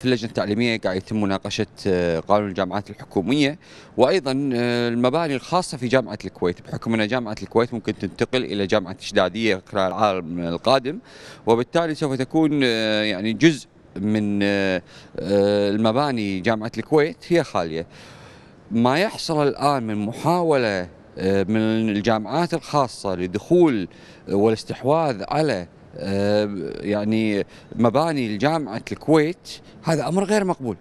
في اللجنه التعليميه قاعد يتم مناقشه آه، قانون الجامعات الحكوميه وايضا آه، المباني الخاصه في جامعه الكويت بحكم ان جامعه الكويت ممكن تنتقل الى جامعه اجداديه خلال العام القادم وبالتالي سوف تكون آه، يعني جزء من المباني جامعه الكويت هي خاليه. ما يحصل الان من محاوله من الجامعات الخاصه لدخول والاستحواذ على آه، يعني مباني لجامعة الكويت هذا أمر غير مقبول